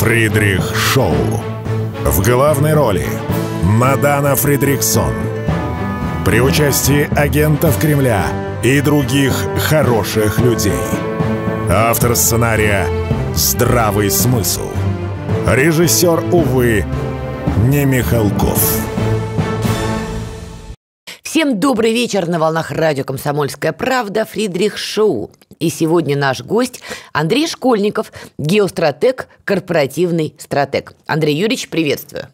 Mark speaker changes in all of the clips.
Speaker 1: Фридрих Шоу. В главной роли Мадана Фридриксон. При участии агентов Кремля и других хороших людей. Автор сценария «Здравый смысл». Режиссер, увы, не Михалков.
Speaker 2: Всем добрый вечер на волнах радио «Комсомольская правда» Фридрих Шоу. И сегодня наш гость Андрей Школьников, геостратег, корпоративный стратег. Андрей Юрьевич, приветствую.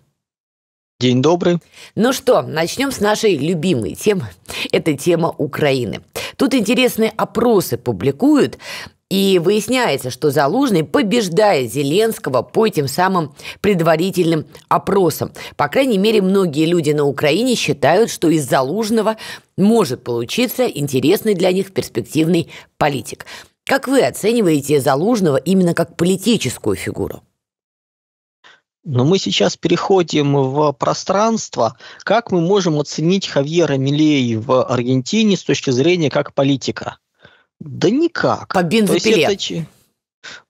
Speaker 2: День добрый. Ну что, начнем с нашей любимой темы. Это тема Украины. Тут интересные опросы публикуют. И выясняется, что Залужный побеждает Зеленского по этим самым предварительным опросам. По крайней мере, многие люди на Украине считают, что из Залужного может получиться интересный для них перспективный политик. Как вы оцениваете Залужного именно как
Speaker 3: политическую фигуру? Но мы сейчас переходим в пространство, как мы можем оценить Хавьера Милей в Аргентине с точки зрения как политика. Да никак. По бензопиле. То есть это,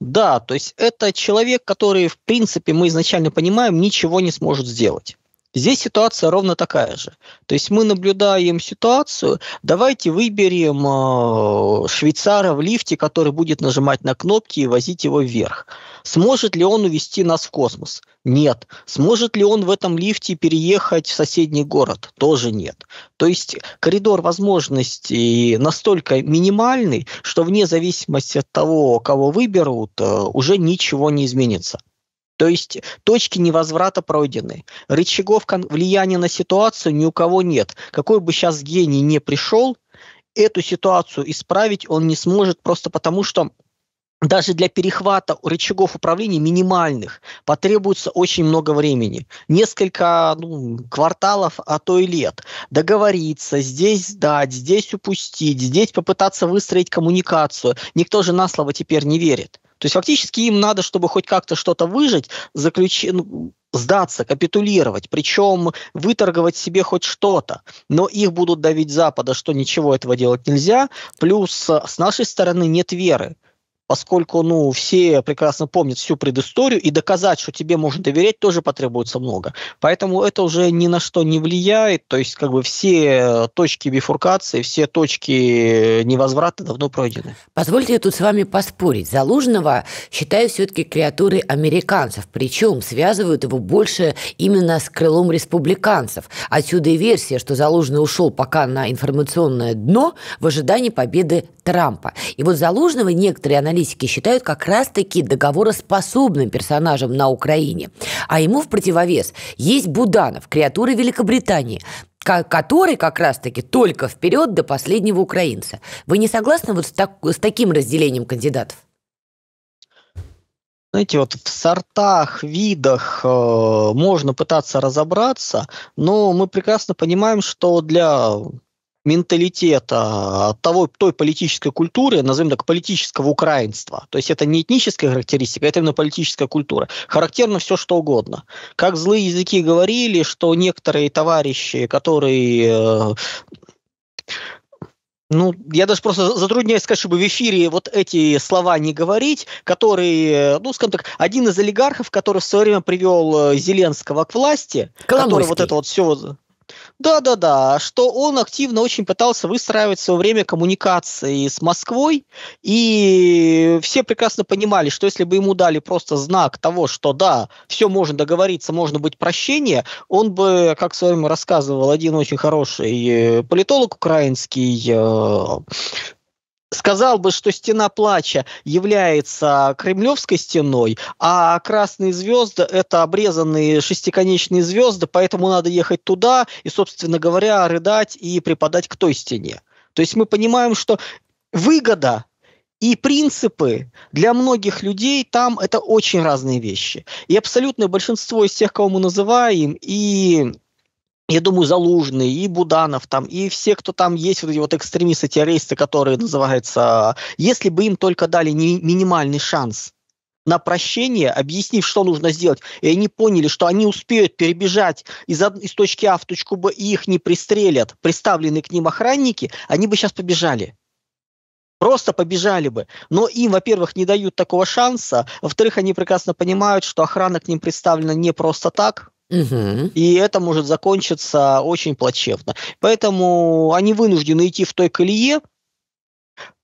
Speaker 3: да, то есть это человек, который, в принципе, мы изначально понимаем, ничего не сможет сделать. Здесь ситуация ровно такая же. То есть мы наблюдаем ситуацию, давайте выберем э, швейцара в лифте, который будет нажимать на кнопки и возить его вверх. Сможет ли он увести нас в космос? Нет. Сможет ли он в этом лифте переехать в соседний город? Тоже нет. То есть коридор возможностей настолько минимальный, что вне зависимости от того, кого выберут, э, уже ничего не изменится. То есть точки невозврата пройдены. Рычагов влияния на ситуацию ни у кого нет. Какой бы сейчас гений не пришел, эту ситуацию исправить он не сможет просто потому, что даже для перехвата рычагов управления минимальных потребуется очень много времени. Несколько ну, кварталов, а то и лет. Договориться, здесь сдать, здесь упустить, здесь попытаться выстроить коммуникацию. Никто же на слово теперь не верит. То есть фактически им надо, чтобы хоть как-то что-то выжить, заключен, ну, сдаться, капитулировать, причем выторговать себе хоть что-то. Но их будут давить Запада, что ничего этого делать нельзя. Плюс э, с нашей стороны нет веры поскольку ну, все прекрасно помнят всю предысторию, и доказать, что тебе можно доверять, тоже потребуется много. Поэтому это уже ни на что не влияет, то есть как бы все точки бифуркации, все точки невозврата давно пройдены.
Speaker 2: Позвольте я тут с вами поспорить. Залужного считаю все-таки креатурой американцев, причем связывают его больше именно с крылом республиканцев. Отсюда и версия, что Залужный ушел пока на информационное дно в ожидании победы Трампа. И вот Залужного некоторые аналитики аналитики считают как раз-таки договороспособным персонажем на Украине. А ему в противовес есть Буданов, креатура Великобритании, который как раз-таки только вперед до последнего украинца. Вы не согласны вот с, так, с таким разделением кандидатов?
Speaker 3: знаете, вот в сортах, видах э, можно пытаться разобраться, но мы прекрасно понимаем, что для менталитета, а, того, той политической культуры, назовем так, политического украинства. То есть это не этническая характеристика, это именно политическая культура. Характерно все, что угодно. Как злые языки говорили, что некоторые товарищи, которые э, ну, я даже просто затрудняюсь сказать, чтобы в эфире вот эти слова не говорить, которые, э, ну, скажем так, один из олигархов, который в свое время привел э, Зеленского к власти, который вот это вот все... Да-да-да, что он активно очень пытался выстраивать в свое время коммуникации с Москвой, и все прекрасно понимали, что если бы ему дали просто знак того, что да, все можно договориться, можно быть прощение, он бы, как с вами рассказывал один очень хороший э, политолог украинский, э, сказал бы, что стена плача является кремлевской стеной, а красные звезды – это обрезанные шестиконечные звезды, поэтому надо ехать туда и, собственно говоря, рыдать и припадать к той стене. То есть мы понимаем, что выгода и принципы для многих людей там это очень разные вещи. И абсолютное большинство из тех, кого мы называем, и я думаю, Залужный, и Буданов там, и все, кто там есть, вот эти вот экстремисты, террористы, которые называются, если бы им только дали не, минимальный шанс на прощение, объяснив, что нужно сделать, и они поняли, что они успеют перебежать из, из точки А в точку Б, и их не пристрелят, приставленные к ним охранники, они бы сейчас побежали. Просто побежали бы. Но им, во-первых, не дают такого шанса. Во-вторых, они прекрасно понимают, что охрана к ним представлена не просто так, Угу. И это может закончиться очень плачевно. Поэтому они вынуждены идти в той колее,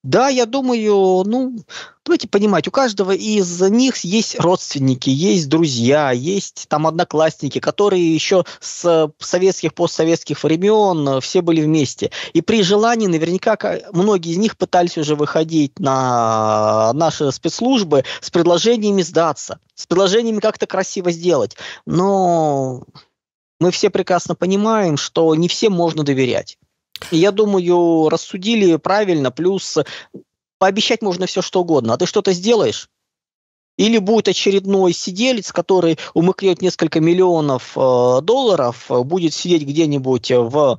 Speaker 3: да, я думаю, ну, давайте понимать, у каждого из них есть родственники, есть друзья, есть там одноклассники, которые еще с советских, постсоветских времен все были вместе. И при желании наверняка многие из них пытались уже выходить на наши спецслужбы с предложениями сдаться, с предложениями как-то красиво сделать. Но мы все прекрасно понимаем, что не всем можно доверять. Я думаю, рассудили правильно, плюс пообещать можно все что угодно, а ты что-то сделаешь? Или будет очередной сиделец, который умыкнет несколько миллионов э, долларов, будет сидеть где-нибудь в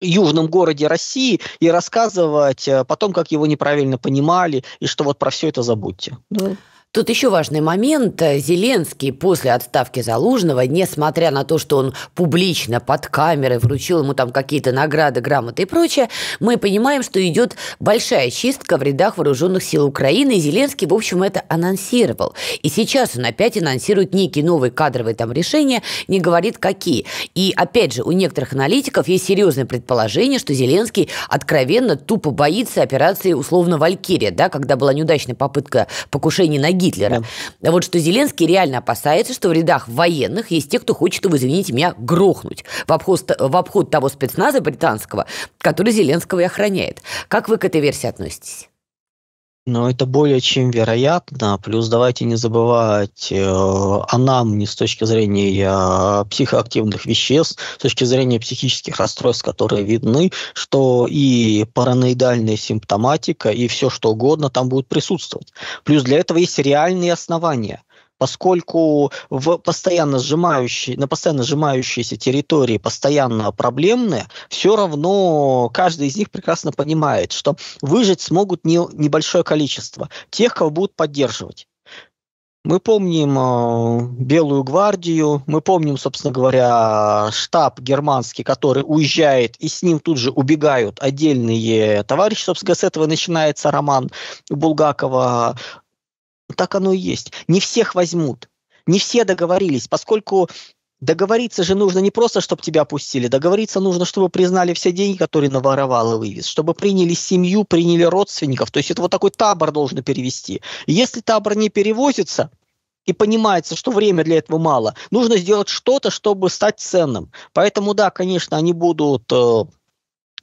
Speaker 3: южном городе России и рассказывать э, потом, как его неправильно понимали, и что вот про все это забудьте.
Speaker 2: Да. Ну, Тут еще важный момент. Зеленский после отставки Залужного, несмотря на то, что он публично под камерой вручил ему там какие-то награды, грамоты и прочее, мы понимаем, что идет большая чистка в рядах вооруженных сил Украины. И Зеленский, в общем, это анонсировал. И сейчас он опять анонсирует некие новые кадровые там решения, не говорит какие. И опять же, у некоторых аналитиков есть серьезное предположение, что Зеленский откровенно тупо боится операции условно «Валькирия», да, когда была неудачная попытка покушения на Гитлера Гитлера. Да. Вот что Зеленский реально опасается, что в рядах военных есть те, кто хочет, чтобы, извините меня, грохнуть в обход, в обход того спецназа британского, который Зеленского и охраняет. Как вы к этой версии относитесь?
Speaker 3: Но это более чем вероятно. Плюс давайте не забывать э, не с точки зрения э, психоактивных веществ, с точки зрения психических расстройств, которые видны, что и параноидальная симптоматика, и все что угодно там будет присутствовать. Плюс для этого есть реальные основания поскольку в постоянно сжимающей, на постоянно сжимающейся территории постоянно проблемные, все равно каждый из них прекрасно понимает, что выжить смогут не, небольшое количество тех, кого будут поддерживать. Мы помним э, Белую гвардию, мы помним, собственно говоря, штаб германский, который уезжает, и с ним тут же убегают отдельные товарищи. Собственно, с этого начинается роман Булгакова так оно и есть. Не всех возьмут, не все договорились, поскольку Договориться же нужно не просто, чтобы тебя пустили, договориться нужно, чтобы признали все деньги, которые наворовал и вывез, чтобы приняли семью, приняли родственников. То есть это вот такой табор должен перевести. если табор не перевозится, и понимается, что время для этого мало, нужно сделать что-то, чтобы стать ценным. Поэтому, да, конечно, они будут э,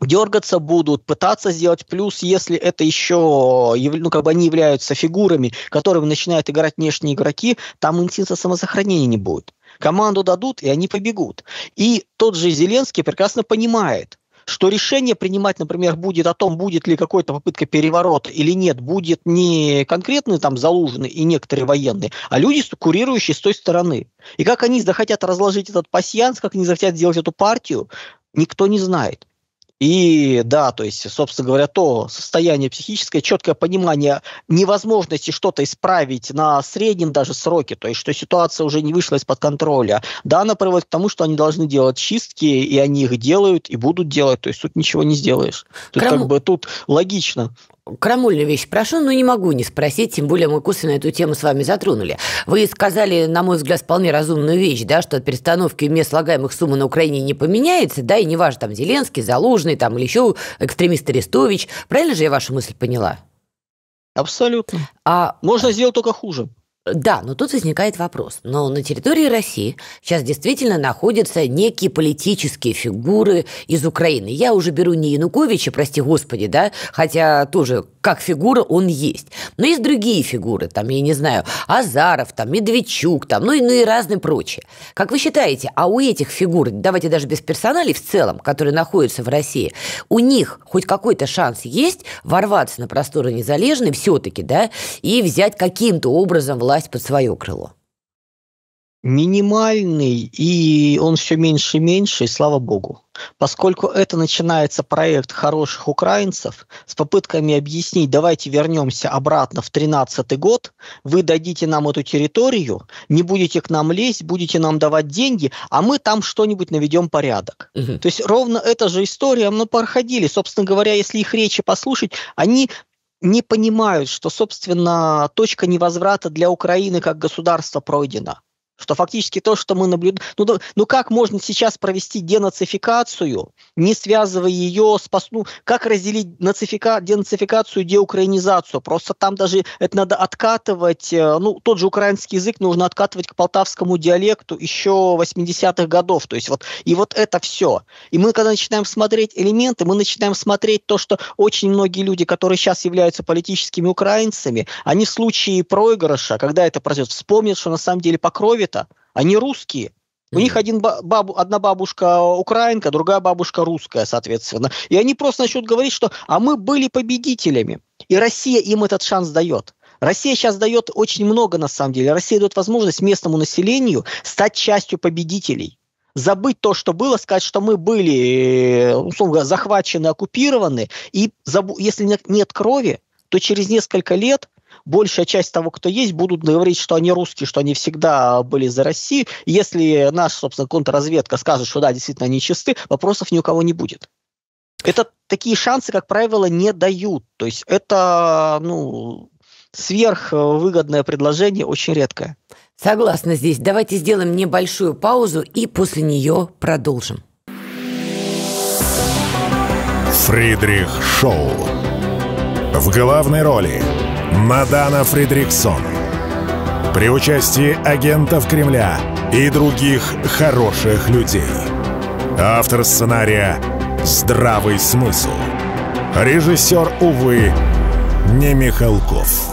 Speaker 3: дергаться будут, пытаться сделать плюс, если это еще, ну, как бы они являются фигурами, которыми начинают играть внешние игроки, там инстинкта самосохранения не будет. Команду дадут, и они побегут. И тот же Зеленский прекрасно понимает, что решение принимать, например, будет о том, будет ли какой-то попытка переворота или нет, будет не конкретные там залуженные и некоторые военные, а люди, курирующие с той стороны. И как они захотят разложить этот пассианс, как они захотят сделать эту партию, никто не знает. И да, то есть, собственно говоря, то состояние психическое, четкое понимание невозможности что-то исправить на среднем даже сроке, то есть, что ситуация уже не вышла из-под контроля, да, она приводит к тому, что они должны делать чистки, и они их делают, и будут делать, то есть тут ничего не сделаешь. Тут Крам... как бы тут логично
Speaker 2: крамольную вещь прошу, но не могу не спросить, тем более мы косвенно эту тему с вами затронули. Вы сказали, на мой взгляд, вполне разумную вещь, да, что от перестановки мест слагаемых суммы на Украине не поменяется, да, и неважно, там, Зеленский, Залужный, там, или еще экстремист Арестович. Правильно же я вашу мысль поняла? Абсолютно. А... Можно сделать только хуже. Да, но тут возникает вопрос. Но на территории России сейчас действительно находятся некие политические фигуры из Украины. Я уже беру не Януковича, прости господи, да, хотя тоже как фигура он есть. Но есть другие фигуры, там, я не знаю, Азаров, там, Медведчук, там, ну и, ну и разные прочие. Как вы считаете, а у этих фигур, давайте даже без персоналей в целом, которые находятся в России, у них хоть какой-то шанс есть ворваться на просторы незалежные все-таки, да, и взять каким-то образом власть власть под
Speaker 3: свое крыло? Минимальный, и он все меньше и меньше, и слава богу. Поскольку это начинается проект хороших украинцев с попытками объяснить, давайте вернемся обратно в 2013 год, вы дадите нам эту территорию, не будете к нам лезть, будете нам давать деньги, а мы там что-нибудь наведем порядок. Угу. То есть ровно эта же история мы ну, проходили. Собственно говоря, если их речи послушать, они не понимают, что, собственно, точка невозврата для Украины как государства пройдена что фактически то, что мы наблюдаем... Ну, да, ну как можно сейчас провести денацификацию, не связывая ее с... пос, Ну, как разделить нацифика... денацификацию и деукраинизацию? Просто там даже это надо откатывать... Э, ну, тот же украинский язык нужно откатывать к полтавскому диалекту еще 80-х годов. То есть вот... И вот это все. И мы, когда начинаем смотреть элементы, мы начинаем смотреть то, что очень многие люди, которые сейчас являются политическими украинцами, они в случае проигрыша, когда это произойдет, вспомнят, что на самом деле по крови цвета. Они русские. У них один бабу, одна бабушка э, украинка, другая бабушка русская, соответственно. И они просто начнут говорить, что «а мы были победителями». И Россия им этот шанс дает. Россия сейчас дает очень много, на самом деле. Россия дает возможность местному населению стать частью победителей. Забыть то, что было, сказать, что мы были э, условно, захвачены, оккупированы. И если нет крови, то через несколько лет большая часть того, кто есть, будут говорить, что они русские, что они всегда были за Россию. Если наша, собственно, контрразведка скажет, что да, действительно они чисты, вопросов ни у кого не будет. Это такие шансы, как правило, не дают. То есть это, ну, сверхвыгодное предложение очень редкое.
Speaker 2: Согласна здесь. Давайте
Speaker 3: сделаем небольшую паузу и после
Speaker 2: нее продолжим.
Speaker 1: Фридрих Шоу в главной роли Мадана Фредриксон. При участии агентов Кремля и других хороших людей. Автор сценария «Здравый смысл». Режиссер, увы, не Михалков.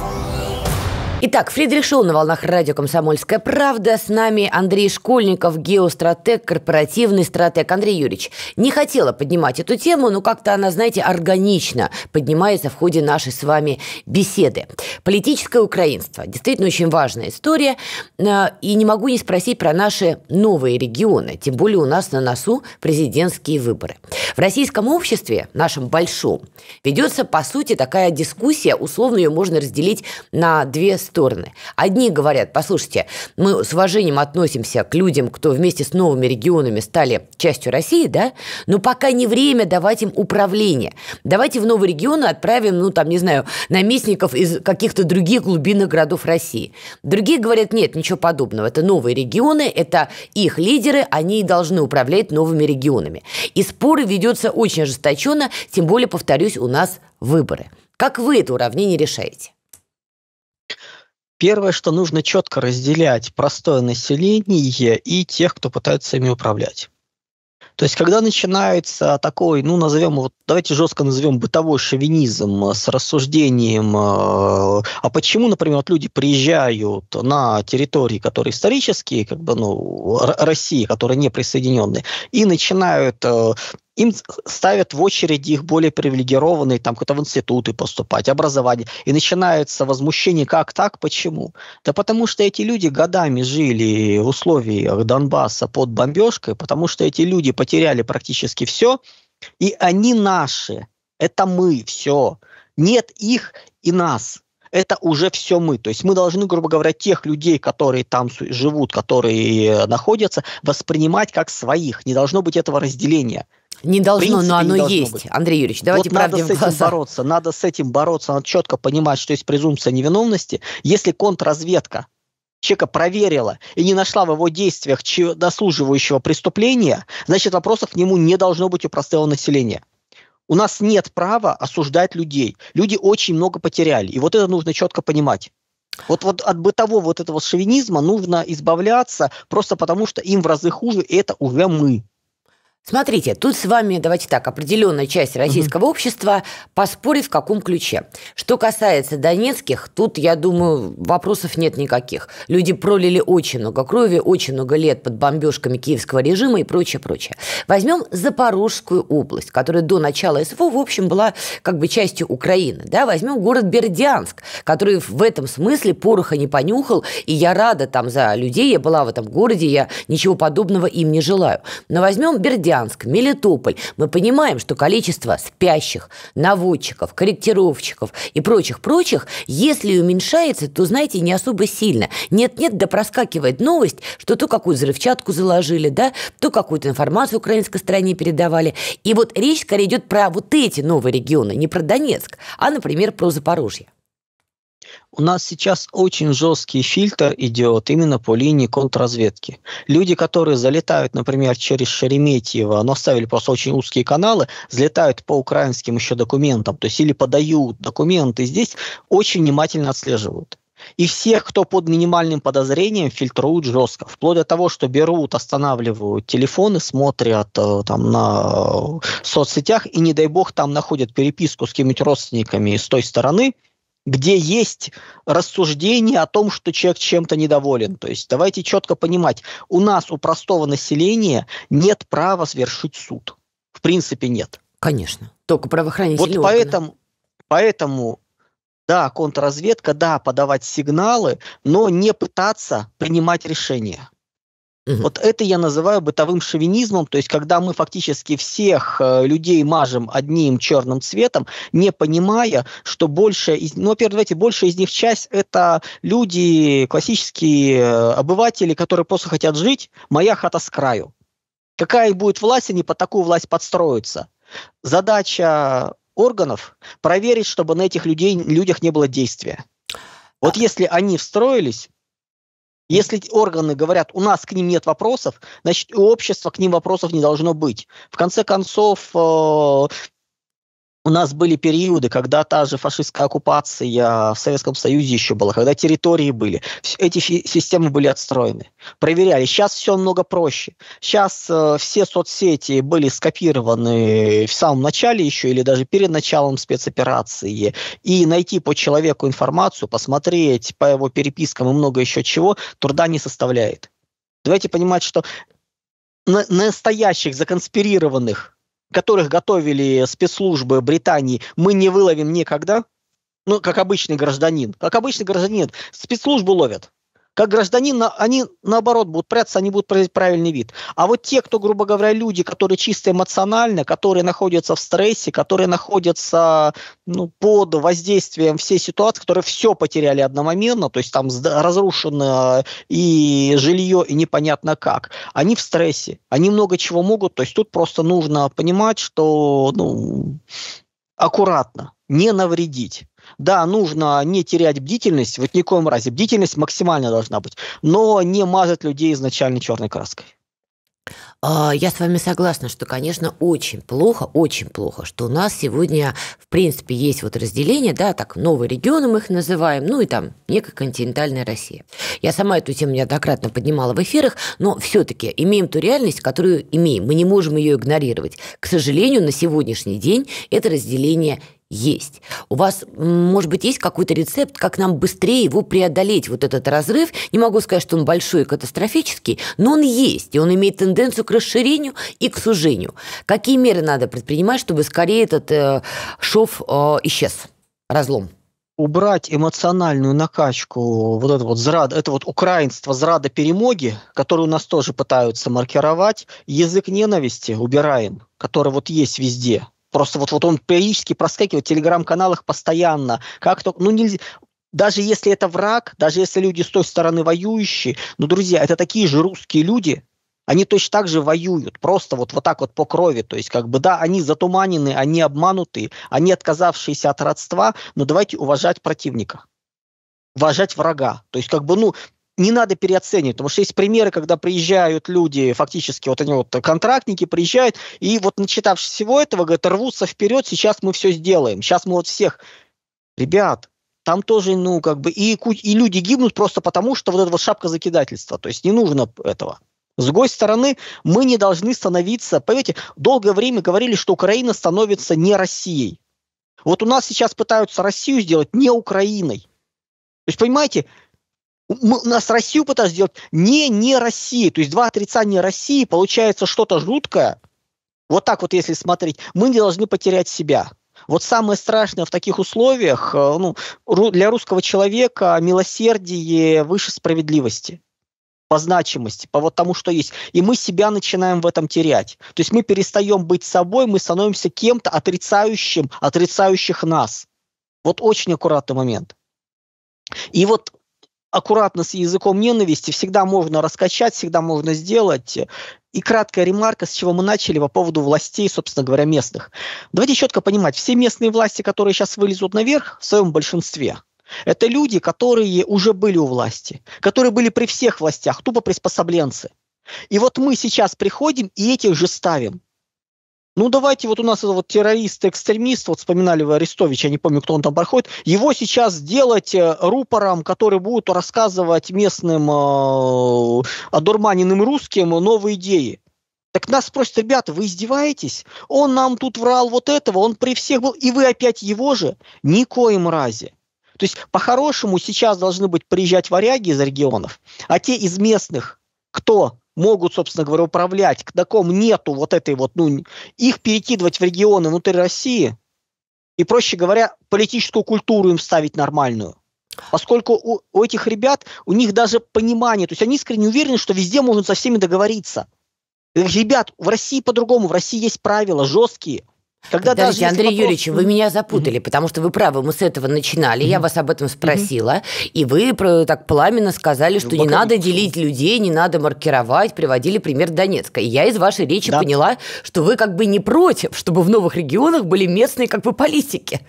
Speaker 2: Итак, Фридрих Шоу на волнах радио «Комсомольская правда». С нами Андрей Школьников, геостратег, корпоративный стратег. Андрей Юрьевич, не хотела поднимать эту тему, но как-то она, знаете, органично поднимается в ходе нашей с вами беседы. Политическое украинство. Действительно очень важная история. Э, и не могу не спросить про наши новые регионы. Тем более у нас на носу президентские выборы. В российском обществе, нашем большом, ведется, по сути, такая дискуссия. Условно ее можно разделить на две стороны. Одни говорят, послушайте, мы с уважением относимся к людям, кто вместе с новыми регионами стали частью России, да, но пока не время давать им управление. Давайте в новые регионы отправим, ну, там, не знаю, наместников из каких-то других глубинных городов России. Другие говорят, нет, ничего подобного. Это новые регионы, это их лидеры, они и должны управлять новыми регионами. И споры ведется очень ожесточенно, тем более, повторюсь, у нас выборы. Как вы это уравнение решаете?
Speaker 3: Первое, что нужно четко разделять простое население и тех, кто пытается ими управлять. То есть, когда начинается такой, ну, назовем, вот давайте жестко назовем бытовой шовинизм с рассуждением, э, а почему, например, вот люди приезжают на территории, которые исторические, как бы, ну, России, которые не присоединенные, и начинают э, им ставят в очереди их более привилегированные, там, куда в институты поступать, образование. И начинается возмущение, как так, почему? Да потому что эти люди годами жили в условиях Донбасса под бомбежкой, потому что эти люди потеряли практически все, и они наши, это мы, все. Нет их и нас это уже все мы. То есть мы должны, грубо говоря, тех людей, которые там живут, которые э, находятся, воспринимать как своих. Не должно быть этого разделения. Не должно, принципе, но оно должно есть. Быть. Андрей Юрьевич, давайте вот правде надо с этим бороться, надо с этим бороться, надо четко понимать, что есть презумпция невиновности. Если контрразведка человека проверила и не нашла в его действиях дослуживающего преступления, значит, вопросов к нему не должно быть у простого населения. У нас нет права осуждать людей. Люди очень много потеряли. И вот это нужно четко понимать. Вот, вот от бытового вот этого шовинизма нужно избавляться просто потому, что им в разы хуже, и это уже мы.
Speaker 2: Смотрите, тут с вами, давайте так, определенная часть российского угу. общества поспорит в каком ключе. Что касается донецких, тут, я думаю, вопросов нет никаких. Люди пролили очень много крови, очень много лет под бомбежками киевского режима и прочее, прочее. Возьмем Запорожскую область, которая до начала СВО, в общем, была как бы частью Украины. Да? Возьмем город Бердянск, который в этом смысле пороха не понюхал, и я рада там за людей, я была в этом городе, я ничего подобного им не желаю. Но возьмем Бердянск, Бердянск, Мелитополь, мы понимаем, что количество спящих, наводчиков, корректировщиков и прочих-прочих, если уменьшается, то, знаете, не особо сильно. Нет-нет, да проскакивает новость, что то какую взрывчатку заложили, да, то какую-то информацию украинской стране передавали. И вот речь скорее идет про вот эти новые регионы, не про Донецк, а, например, про Запорожье.
Speaker 3: У нас сейчас очень жесткий фильтр идет именно по линии контрразведки. Люди, которые залетают, например, через Шереметьево, но оставили просто очень узкие каналы, залетают по украинским еще документам, то есть или подают документы здесь, очень внимательно отслеживают. И всех, кто под минимальным подозрением, фильтруют жестко. Вплоть до того, что берут, останавливают телефоны, смотрят э, там на э, соцсетях и, не дай бог, там находят переписку с какими-нибудь родственниками с той стороны – где есть рассуждение о том, что человек чем-то недоволен. То есть давайте четко понимать, у нас, у простого населения нет права свершить суд. В принципе, нет. Конечно. Только правоохранительные Вот поэтому, поэтому да, контрразведка, да, подавать сигналы, но не пытаться принимать решения. Угу. Вот это я называю бытовым шовинизмом, то есть когда мы фактически всех э, людей мажем одним черным цветом, не понимая, что больше из, ну, во-первых, давайте, больше из них часть это люди, классические э, обыватели, которые просто хотят жить, моя хата с краю. Какая будет власть, они под такую власть подстроятся. Задача органов проверить, чтобы на этих людей, людях не было действия. Вот а... если они встроились, если органы говорят, у нас к ним нет вопросов, значит, у общества к ним вопросов не должно быть. В конце концов, э, у нас были периоды, когда та же фашистская оккупация в Советском Союзе еще была, когда территории были. Эти системы были отстроены. Проверяли. Сейчас все намного проще. Сейчас э, все соцсети были скопированы в самом начале еще или даже перед началом спецоперации. И найти по человеку информацию, посмотреть по его перепискам и много еще чего, труда не составляет. Давайте понимать, что на настоящих законспирированных которых готовили спецслужбы Британии, мы не выловим никогда, ну, как обычный гражданин. Как обычный гражданин, спецслужбы ловят. Как гражданин, они наоборот будут прятаться, они будут проявлять правильный вид. А вот те, кто, грубо говоря, люди, которые чисто эмоционально, которые находятся в стрессе, которые находятся ну, под воздействием всей ситуации, которые все потеряли одномоментно, то есть там разрушено э, и жилье, и непонятно как, они в стрессе, они много чего могут, то есть тут просто нужно понимать, что ну, аккуратно, не навредить. Да, нужно не терять бдительность, вот ни в коем разе. Бдительность максимально должна быть, но не мазать людей изначально черной краской.
Speaker 2: А, я с вами согласна, что, конечно, очень плохо, очень плохо, что у нас сегодня, в принципе, есть вот разделение, да, так, новые регионы мы их называем, ну и там некая континентальная Россия. Я сама эту тему неоднократно поднимала в эфирах, но все-таки имеем ту реальность, которую имеем, мы не можем ее игнорировать. К сожалению, на сегодняшний день это разделение есть. У вас, может быть, есть какой-то рецепт, как нам быстрее его преодолеть, вот этот разрыв. Не могу сказать, что он большой и катастрофический, но он есть, и он имеет тенденцию к расширению и к сужению. Какие меры надо предпринимать, чтобы скорее этот э, шов э,
Speaker 3: исчез, разлом? убрать эмоциональную накачку, вот это вот зрада, это вот украинство зрада перемоги, которую у нас тоже пытаются маркировать, язык ненависти убираем, который вот есть везде, Просто вот, вот он периодически проскакивает в телеграм-каналах постоянно. Как то ну нельзя, даже если это враг, даже если люди с той стороны воюющие, ну, друзья, это такие же русские люди, они точно так же воюют, просто вот, вот так вот по крови. То есть, как бы, да, они затуманены, они обмануты, они отказавшиеся от родства, но давайте уважать противника уважать врага. То есть, как бы, ну, не надо переоценивать, потому что есть примеры, когда приезжают люди, фактически вот они вот э, контрактники приезжают, и вот начитавшись всего этого, говорят, рвутся вперед, сейчас мы все сделаем, сейчас мы вот всех... Ребят, там тоже, ну, как бы, и, и люди гибнут просто потому, что вот эта вот шапка закидательства, то есть не нужно этого. С другой стороны, мы не должны становиться, понимаете, долгое время говорили, что Украина становится не Россией. Вот у нас сейчас пытаются Россию сделать не Украиной. То есть, понимаете, нас Россию пытаются сделать не не России. То есть два отрицания России, получается что-то жуткое. Вот так вот, если смотреть, мы не должны потерять себя. Вот самое страшное в таких условиях э, ну, для русского человека милосердие выше справедливости по значимости, по вот тому, что есть. И мы себя начинаем в этом терять. То есть мы перестаем быть собой, мы становимся кем-то отрицающим, отрицающих нас. Вот очень аккуратный момент. И вот аккуратно с языком ненависти, всегда можно раскачать, всегда можно сделать. И краткая ремарка, с чего мы начали по поводу властей, собственно говоря, местных. Давайте четко понимать, все местные власти, которые сейчас вылезут наверх, в своем большинстве, это люди, которые уже были у власти, которые были при всех властях, тупо приспособленцы. И вот мы сейчас приходим и этих же ставим. Ну, давайте, вот у нас вот террорист, экстремист, вот вспоминали вы Арестовича, я не помню, кто он там проходит, его сейчас сделать э, рупором, который будет рассказывать местным э, одурманенным русским новые идеи. Так нас спросят, ребята, вы издеваетесь? Он нам тут врал вот этого, он при всех был, и вы опять его же? Никоим разе. То есть, по-хорошему, сейчас должны быть приезжать варяги из регионов, а те из местных, кто могут, собственно говоря, управлять, на ком нету вот этой вот, ну, их перекидывать в регионы внутри России и, проще говоря, политическую культуру им ставить нормальную. Поскольку у, у этих ребят, у них даже понимание, то есть они искренне уверены, что везде можно со всеми договориться. Ребят, в России по-другому, в России есть правила жесткие, когда Подождите, Андрей вопрос... Юрьевич, вы меня запутали, mm-hmm. потому
Speaker 2: что вы правы, мы с этого начинали, mm-hmm. я вас об этом спросила, mm-hmm. и вы так пламенно сказали, ну, что Глубоко не надо делить людей, не надо маркировать, приводили пример Донецка. И я из вашей речи да. поняла, что вы как бы не против, чтобы в новых регионах были местные как бы политики.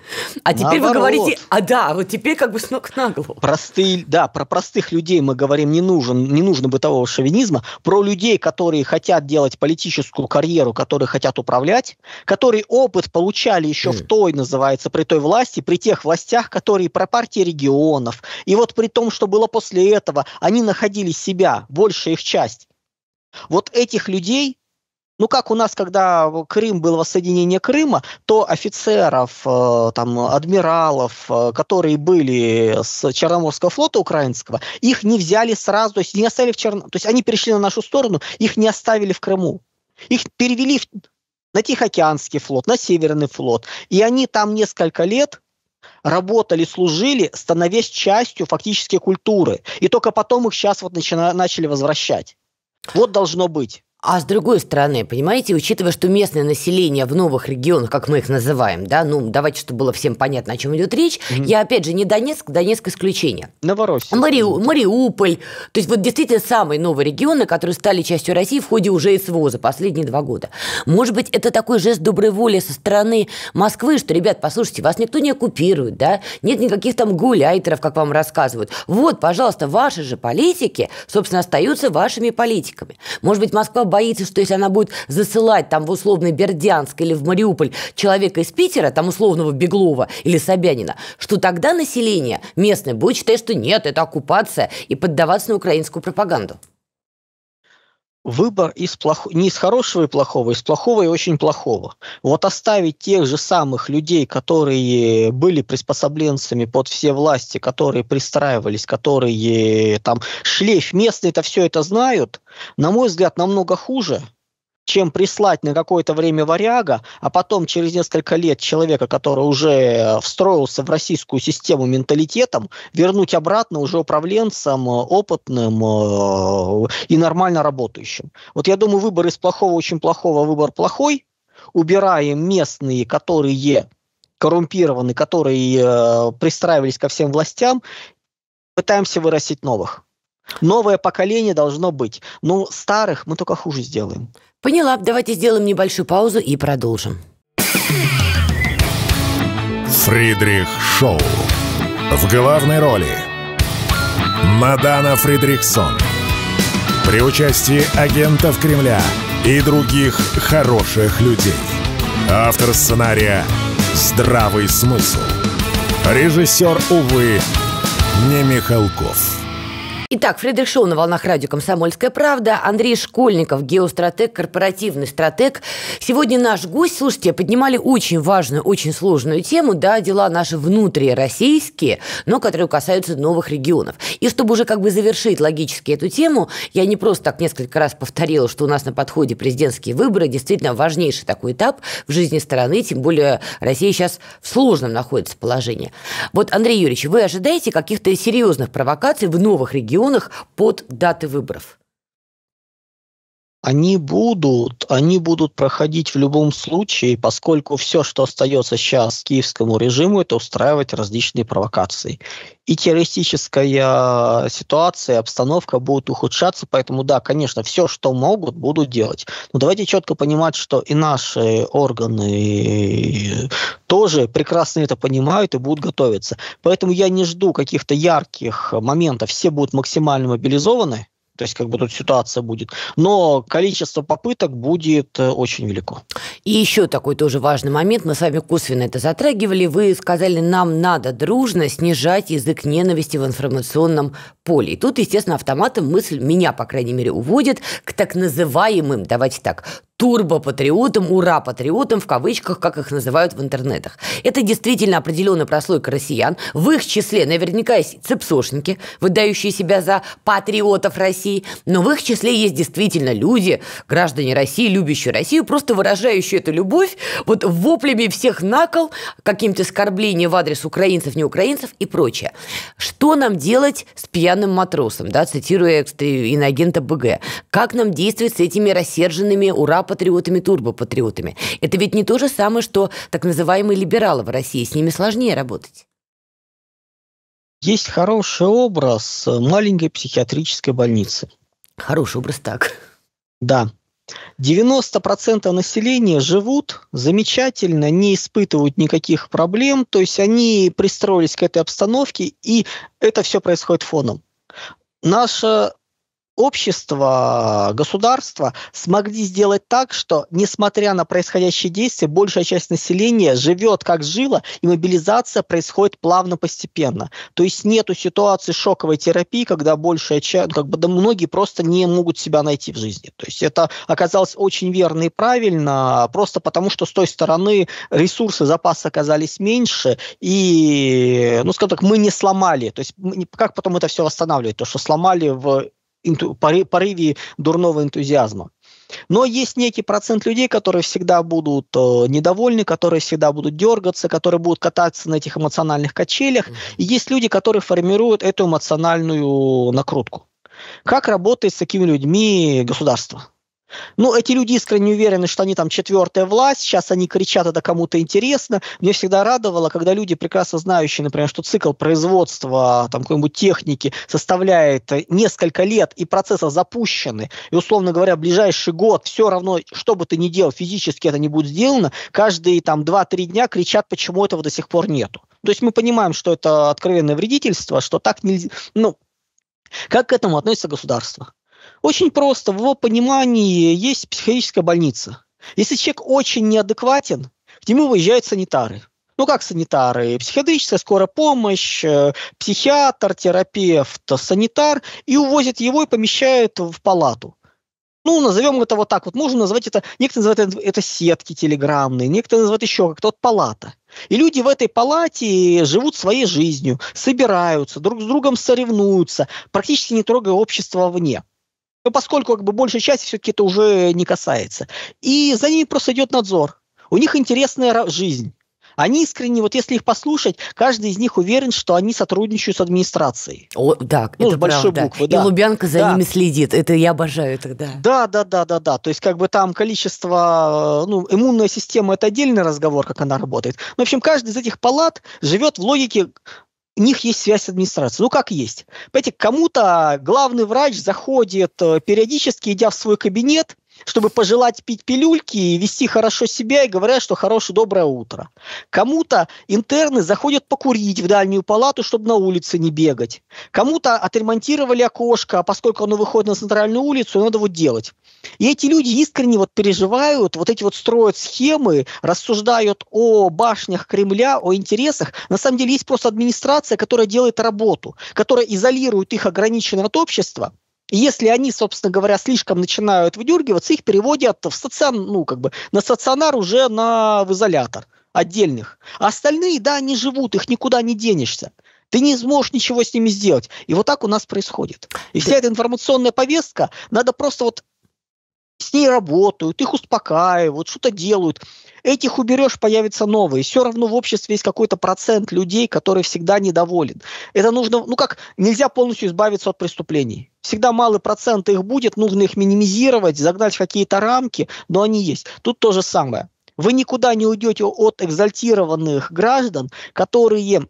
Speaker 3: А теперь Наоборот. вы говорите,
Speaker 2: а да, вот теперь как бы с ног на голову.
Speaker 3: Простые, да, про простых людей мы говорим, не, нужен, не нужно бытового шовинизма, про людей, которые хотят делать политическую карьеру, которые хотят управлять, которые опыт получали еще mm. в той, называется, при той власти, при тех властях, которые про партии регионов. И вот при том, что было после этого, они находили себя, большая их часть. Вот этих людей ну, как у нас, когда Крым был воссоединение Крыма, то офицеров, э, там, адмиралов, э, которые были с Черноморского флота украинского, их не взяли сразу, то есть не оставили в Черном То есть они перешли на нашу сторону, их не оставили в Крыму. Их перевели в на Тихоокеанский флот, на Северный флот. И они там несколько лет работали, служили, становясь частью фактически культуры. И только потом их сейчас вот начали возвращать. Вот должно быть. А с другой стороны,
Speaker 2: понимаете, учитывая, что местное население в новых регионах, как мы их называем, да, ну давайте, чтобы было всем понятно, о чем идет речь, mm-hmm. я опять же не Донецк, Донецк исключение. Новороссия. Мариу, Мариуполь, то есть вот действительно самые новые регионы, которые стали частью России в ходе уже СВО за последние два года. Может быть, это такой жест доброй воли со стороны Москвы, что, ребят, послушайте, вас никто не оккупирует, да, нет никаких там гуляйтеров, как вам рассказывают. Вот, пожалуйста, ваши же политики, собственно, остаются вашими политиками. Может быть, Москва боится, что если она будет засылать там в условный Бердянск или в Мариуполь человека из Питера, там условного Беглова или Собянина, что тогда население местное будет считать, что нет, это оккупация, и поддаваться на украинскую пропаганду
Speaker 3: выбор из плох... не из хорошего и плохого, а из плохого и очень плохого. Вот оставить тех же самых людей, которые были приспособленцами под все власти, которые пристраивались, которые там шлейф местные это все это знают, на мой взгляд, намного хуже, чем прислать на какое-то время варяга, а потом через несколько лет человека, который уже встроился в российскую систему менталитетом, вернуть обратно уже управленцем, э, опытным э, и нормально работающим. Вот я думаю, выбор из плохого очень плохого, а выбор плохой. Убираем местные, которые коррумпированы, которые э, пристраивались ко всем властям, пытаемся вырастить новых. Новое поколение должно быть. Но ну, старых мы только хуже сделаем. Поняла. Давайте сделаем небольшую паузу и продолжим.
Speaker 1: Фридрих Шоу. В главной роли Мадана Фридриксон. При участии агентов Кремля и других хороших людей. Автор сценария «Здравый смысл». Режиссер, увы, не Михалков.
Speaker 2: Итак, Фредерик Шоу на волнах радио «Комсомольская правда». Андрей Школьников, геостратег, корпоративный стратег. Сегодня наш гость, слушайте, поднимали очень важную, очень сложную тему, да, дела наши внутрироссийские, но которые касаются новых регионов. И чтобы уже как бы завершить логически эту тему, я не просто так несколько раз повторила, что у нас на подходе президентские выборы, действительно важнейший такой этап в жизни страны, тем более Россия сейчас в сложном находится положении. Вот, Андрей Юрьевич, вы ожидаете каких-то серьезных провокаций в новых регионах, регионах под даты выборов.
Speaker 3: Они будут, они будут проходить в любом случае, поскольку все, что остается сейчас киевскому режиму, это устраивать различные провокации. И террористическая ситуация, обстановка будут ухудшаться, поэтому да, конечно, все, что могут, будут делать. Но давайте четко понимать, что и наши органы э, тоже прекрасно это понимают и будут готовиться. Поэтому я не жду каких-то ярких моментов. Все будут максимально мобилизованы, то есть, как бы тут ситуация будет. Но количество попыток будет э, очень велико.
Speaker 2: И еще такой тоже важный момент. Мы с вами косвенно это затрагивали. Вы сказали, нам надо дружно снижать язык ненависти в информационном поле. И тут, естественно, автоматом мысль меня, по крайней мере, уводит к так называемым, давайте так, турбо-патриотам, ура-патриотам, в кавычках, как их называют в интернетах. Это действительно определенная прослойка россиян. В их числе наверняка есть цепсошники, выдающие себя за патриотов России, но в их числе есть действительно люди, граждане России, любящие Россию, просто выражающие эту любовь вот воплями всех накол, каким-то оскорблением в адрес украинцев, не украинцев и прочее. Что нам делать с пьяными пьяным матросом, да, цитируя иногента БГ. Как нам действовать с этими рассерженными ура-патриотами, турбо-патриотами? Это ведь не то же самое, что так называемые либералы в России. С ними сложнее работать.
Speaker 3: Есть хороший образ маленькой психиатрической больницы. Хороший образ, так. Да, 90% населения живут замечательно, не испытывают никаких проблем, то есть они пристроились к этой обстановке, и это все происходит фоном. Наша общество, э, государство смогли сделать так, что, несмотря на происходящие действия, большая часть населения живет как жило, и мобилизация происходит плавно, постепенно. То есть нет ситуации шоковой терапии, когда большая часть, как бы да многие просто не могут себя найти в жизни. То есть это оказалось очень верно и правильно, просто потому что с той стороны ресурсы, запасы оказались меньше, и, ну, скажем так, мы не сломали. То есть как потом это все восстанавливать? То, что сломали в инту, порыве дурного энтузиазма. Но есть некий процент людей, которые всегда будут э, недовольны, которые всегда будут дергаться, которые будут кататься на этих эмоциональных качелях. И есть люди, которые формируют эту эмоциональную накрутку. Как работает с такими людьми государство? Ну, эти люди искренне уверены, что они там четвертая власть, сейчас они кричат, это кому-то интересно. Мне всегда радовало, когда люди, прекрасно знающие, например, что цикл производства там какой-нибудь техники составляет несколько лет, и процессы запущены, и, условно говоря, ближайший год все равно, что бы ты ни делал, физически это не будет сделано, каждые там 2-3 дня кричат, почему этого до сих пор нету. То есть мы понимаем, что это откровенное вредительство, что так нельзя, ну, как к этому относится государство? Очень просто. В его понимании есть психиатрическая больница. Если человек очень неадекватен, к нему выезжают санитары. Ну, как санитары? Психиатрическая скорая помощь, э, психиатр, терапевт, санитар, и увозят его и помещают в палату. Ну, назовем это вот так вот. Можно назвать это, некоторые называют это, это сетки телеграммные, некоторые называют еще как-то вот палата. И люди в этой палате живут своей жизнью, собираются, друг с другом соревнуются, практически не трогая общество вне. Но поскольку как бы, большая часть все-таки это уже не касается. И за ними просто идет надзор. У них интересная жизнь. Они искренне, вот если их послушать, каждый из них уверен, что они сотрудничают с администрацией. О, да, ну, это большой правда. буквы, да. И Лубянка за да. ними
Speaker 2: следит. Это я обожаю тогда.
Speaker 3: Да, да, да, да, да. То есть как бы там количество, э, ну, иммунная система – это отдельный разговор, как она работает. Но, в общем, каждый из этих палат живет в логике у них есть связь с администрацией. Ну, как есть. Понимаете, кому-то главный врач заходит э, периодически, идя в свой кабинет, чтобы пожелать пить пилюльки и вести хорошо себя, и говорят, что хорошее доброе утро. Кому-то интерны заходят покурить в дальнюю палату, чтобы на улице не бегать. Кому-то отремонтировали окошко, а поскольку оно выходит на центральную улицу, надо вот делать. И эти люди искренне вот переживают, вот эти вот строят схемы, рассуждают о башнях Кремля, о интересах. На самом деле есть просто администрация, которая делает работу, которая изолирует их ограниченно от общества – если они, собственно говоря, слишком начинают выдергиваться, их переводят в стацион, ну, как бы, на стационар уже на, в изолятор отдельных. А остальные, да, они живут, их никуда не денешься. Ты не сможешь ничего с ними сделать. И вот так у нас происходит. И вся да. эта информационная повестка, надо просто вот с ней работают, их успокаивают, что-то делают этих уберешь, появятся новые. Все равно в обществе есть какой-то процент людей, которые всегда недоволен. Это нужно, ну как, нельзя полностью избавиться от преступлений. Всегда малый процент их будет, нужно их минимизировать, загнать в какие-то рамки, но они есть. Тут то же самое. Вы никуда не уйдете от экзальтированных граждан, которые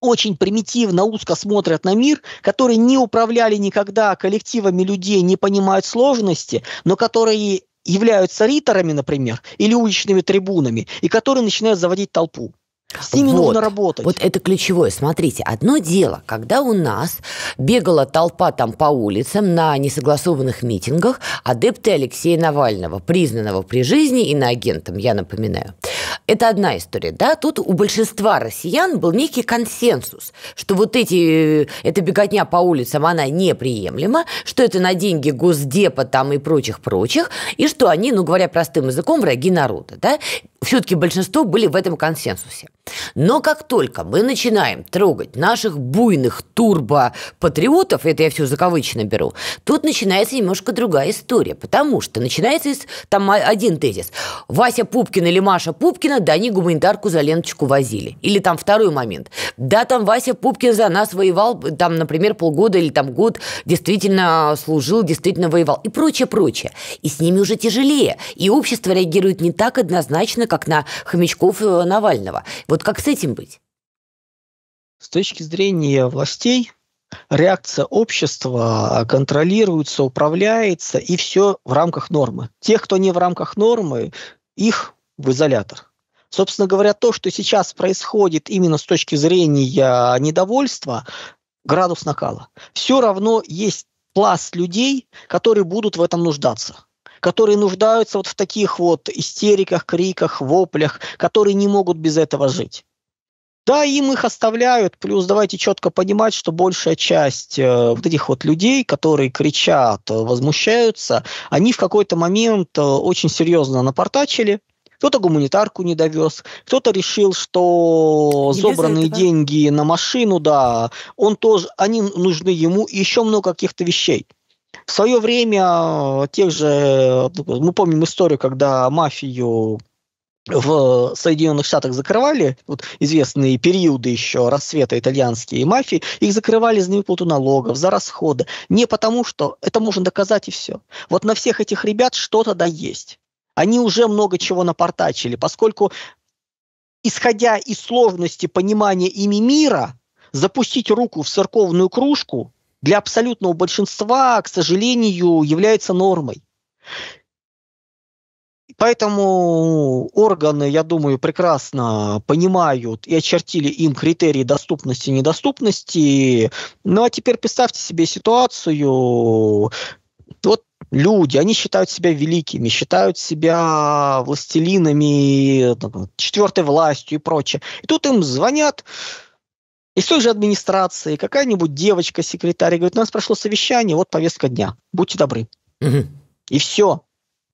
Speaker 3: очень примитивно, узко смотрят на мир, которые не управляли никогда коллективами людей, не понимают сложности, но которые являются риторами, например, или уличными трибунами, и которые начинают заводить толпу.
Speaker 2: С ними вот. нужно работать. Вот это ключевое. Смотрите, одно дело, когда у нас бегала толпа там по улицам на несогласованных митингах, адепты Алексея Навального, признанного при жизни иноагентом, я напоминаю. Это одна история, да? Тут у большинства россиян был некий консенсус, что вот эти, э, эта беготня по улицам, она неприемлема, что это на деньги Госдепа там и прочих-прочих, и что они, ну, говоря простым языком, враги народа, да? Все-таки большинство были в этом консенсусе. Но как только мы начинаем трогать наших буйных турбо-патриотов, это я все закавычно беру, тут начинается немножко другая история, потому что начинается из, там а, один тезис. Вася Пупкин или Маша Пупкина, да они гуманитарку за ленточку возили. Или там второй момент. Да, там Вася Пупкин за нас воевал, там, например, полгода или там год действительно служил, действительно воевал и прочее, прочее. И с ними уже тяжелее. И общество реагирует не так однозначно, как на хомячков э, Навального. Вот вот как с этим быть?
Speaker 3: С точки зрения властей, реакция общества а, контролируется, управляется, и все в рамках нормы. Тех, кто не в рамках нормы, их в изолятор. Собственно говоря, то, что сейчас происходит именно с точки зрения недовольства, градус накала. Все равно есть пласт людей, которые будут в этом нуждаться которые нуждаются вот в таких вот истериках, криках, воплях, которые не могут без этого жить. Да, им их оставляют, плюс давайте четко понимать, что большая часть э, вот этих вот людей, которые кричат, э, возмущаются, они в какой-то момент э, очень серьезно напортачили, кто-то гуманитарку не довез, кто-то решил, что не забранные деньги на машину, да, он тоже, они нужны ему, и еще много каких-то вещей. В свое время э, тех же, э, ну, мы помним историю, когда мафию в Соединенных Штатах закрывали, вот известные периоды еще расцвета итальянские мафии, их закрывали за невыплату налогов, за расходы. Не потому, что это можно доказать и все. Вот на всех этих ребят что-то да есть. Они уже много чего напортачили, поскольку, исходя из сложности понимания ими мира, запустить руку в церковную кружку – для абсолютного большинства, к сожалению, является нормой. Поэтому органы, я думаю, прекрасно понимают и очертили им критерии доступности и недоступности. Ну а теперь представьте себе ситуацию. Вот люди, они считают себя великими, считают себя властелинами, четвертой властью и прочее. И тут им звонят, из той же администрации какая-нибудь девочка-секретарь говорит, у нас прошло совещание, вот повестка дня, будьте добры. Угу. И все.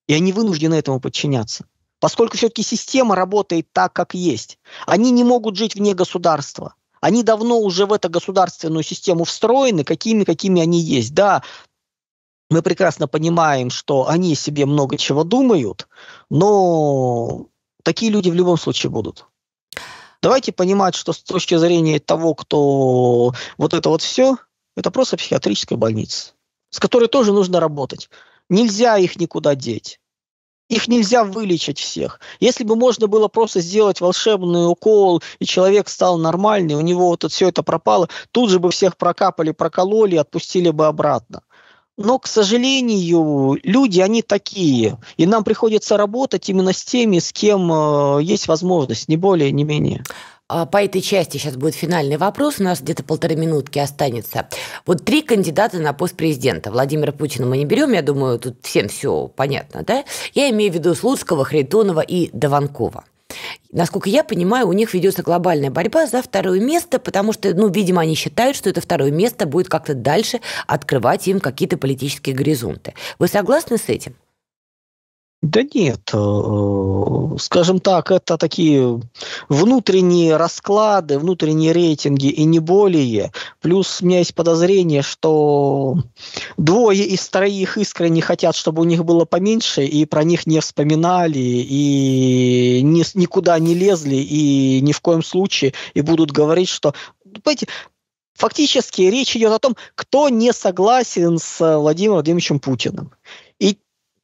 Speaker 3: И они вынуждены этому подчиняться. Поскольку все-таки система работает так, как есть. Они не могут жить вне государства. Они давно уже в эту государственную систему встроены, какими, какими они есть. Да, мы прекрасно понимаем, что они себе много чего думают, но такие люди в любом случае будут. Давайте понимать, что с точки зрения того, кто вот это вот все, это просто психиатрическая больница, с которой тоже нужно работать. Нельзя их никуда деть. Их нельзя вылечить всех. Если бы можно было просто сделать волшебный укол, и человек стал нормальный, у него вот это, все это пропало, тут же бы всех прокапали, прокололи, отпустили бы обратно но, к сожалению, люди, они такие. И нам приходится работать именно с теми, с кем э, есть возможность, не более, не менее. А, по этой части
Speaker 2: сейчас будет финальный вопрос. У нас где-то полторы минутки останется. Вот три кандидата на пост президента. Владимира Путина мы не берем, я думаю, тут всем все понятно, да? Я имею в виду Слуцкого, Хритонова и Дованкова. Насколько я понимаю, у них ведется глобальная борьба за второе место, потому что, ну, видимо, они считают, что это второе место будет как-то дальше открывать им какие-то политические горизонты. Вы согласны с этим?
Speaker 3: Да нет, э, э, скажем так, это такие внутренние расклады, внутренние рейтинги и не более. Плюс у меня есть подозрение, что двое из троих искренне хотят, чтобы у них было поменьше, и про них не вспоминали, и ни, никуда не лезли, и ни в коем случае, и будут говорить, что... Понимаете, фактически речь идет о том, кто не согласен с Владимиром Владимировичем Путиным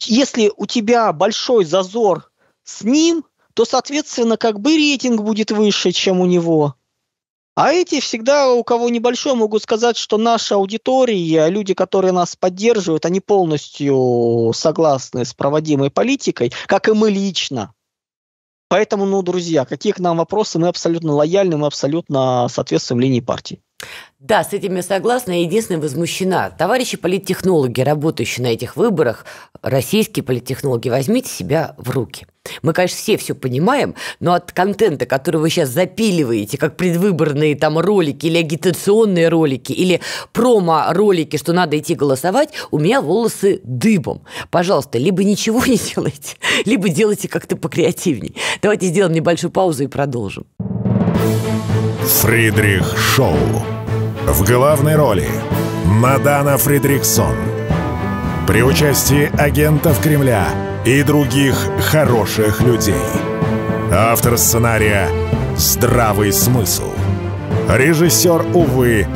Speaker 3: если у тебя большой зазор с ним, то, соответственно, как бы рейтинг будет выше, чем у него. А эти всегда, у кого небольшой, могут сказать, что наша аудитория, люди, которые нас поддерживают, они полностью согласны с проводимой политикой, как и мы лично. Поэтому, ну, друзья, какие к нам вопросы, мы абсолютно лояльны, мы абсолютно соответствуем линии партии.
Speaker 2: Да, с этим я согласна. Единственное, возмущена. Товарищи политтехнологи, работающие на этих выборах, российские политтехнологи, возьмите себя в руки. Мы, конечно, все все понимаем, но от контента, который вы сейчас запиливаете, как предвыборные там ролики или агитационные ролики, или промо-ролики, что надо идти голосовать, у меня волосы дыбом. Пожалуйста, либо ничего не делайте, либо делайте как-то покреативней. Давайте сделаем небольшую паузу и продолжим.
Speaker 1: Фридрих Шоу. В главной роли Мадана Фридриксон. При участии агентов Кремля и других хороших людей. Автор сценария «Здравый смысл». Режиссер, увы,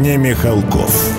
Speaker 1: не Михалков.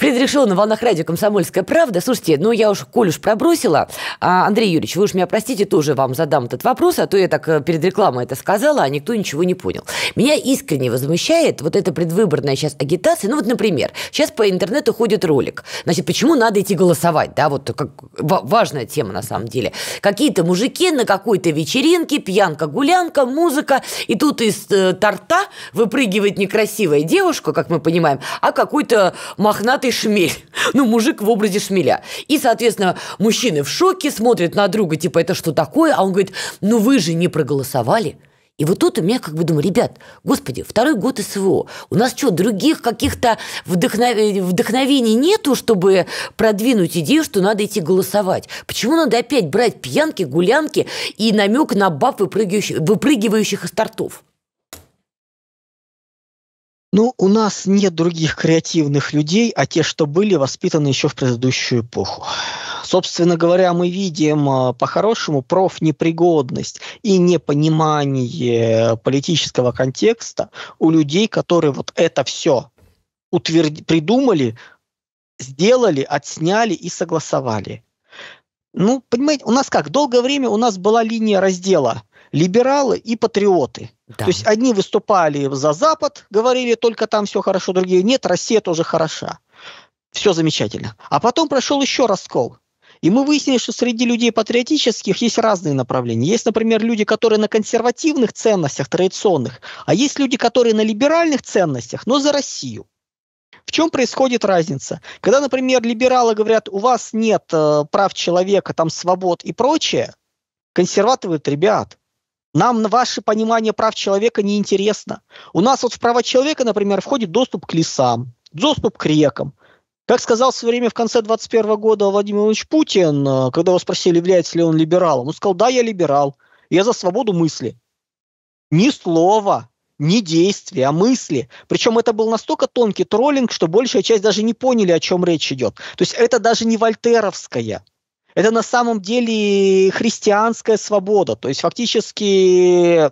Speaker 2: Фредерик на волнах радио «Комсомольская правда». Слушайте, ну я уж, коль уж пробросила, а, Андрей Юрьевич, вы уж меня простите, тоже вам задам этот вопрос, а то я так э, перед рекламой это сказала, а никто ничего не понял. Меня искренне возмущает вот эта предвыборная сейчас агитация. Ну вот, например, сейчас по интернету ходит ролик. Значит, почему надо идти голосовать, да, вот как важная тема на самом деле. Какие-то мужики на какой-то вечеринке, пьянка-гулянка, музыка, и тут из э, торта выпрыгивает некрасивая девушка, как мы понимаем, а какой-то мохнатый ты шмель. Ну, мужик в образе шмеля. И, соответственно, мужчины в шоке смотрят на друга, типа, это что такое? А он говорит, ну вы же не проголосовали. И вот тут у меня как бы думаю, ребят, господи, второй год СВО. У нас что, других каких-то вдохнов... вдохновений нету, чтобы продвинуть идею, что надо идти голосовать? Почему надо
Speaker 3: опять брать пьянки,
Speaker 2: гулянки и намек на баб, выпрыгивающих, выпрыгивающих из тортов?
Speaker 3: Ну, у нас нет других креативных людей, а те, что были, воспитаны еще в предыдущую эпоху. Собственно говоря, мы видим а, по-хорошему профнепригодность и непонимание политического контекста у людей, которые вот это все утверд... придумали, сделали, отсняли и согласовали. Ну, понимаете, у нас как? Долгое время у нас была линия раздела либералы и патриоты – да. То есть одни выступали за Запад, говорили только там все хорошо, другие нет, Россия тоже хороша. Все замечательно. А потом прошел еще раскол. И мы выяснили, что среди людей патриотических есть разные направления. Есть, например, люди, которые на консервативных ценностях, традиционных, а есть люди, которые на либеральных ценностях, но за Россию. В чем происходит разница? Когда, например, либералы говорят, у вас нет э, прав человека, там свобод и прочее, консерваторы говорят, ребят, нам ваше понимание прав человека не интересно. У нас вот в права человека, например, входит доступ к лесам, доступ к рекам. Как сказал в свое время в конце 21 года Владимир Ильич Путин, э, когда его спросили, является ли он либералом, он сказал, да, я либерал, я за свободу мысли. Ни слова, ни действия, а мысли. Причем это был настолько тонкий троллинг, что большая часть даже не поняли, о чем речь идет. То есть это даже не вольтеровская это на самом деле христианская свобода. То есть фактически э,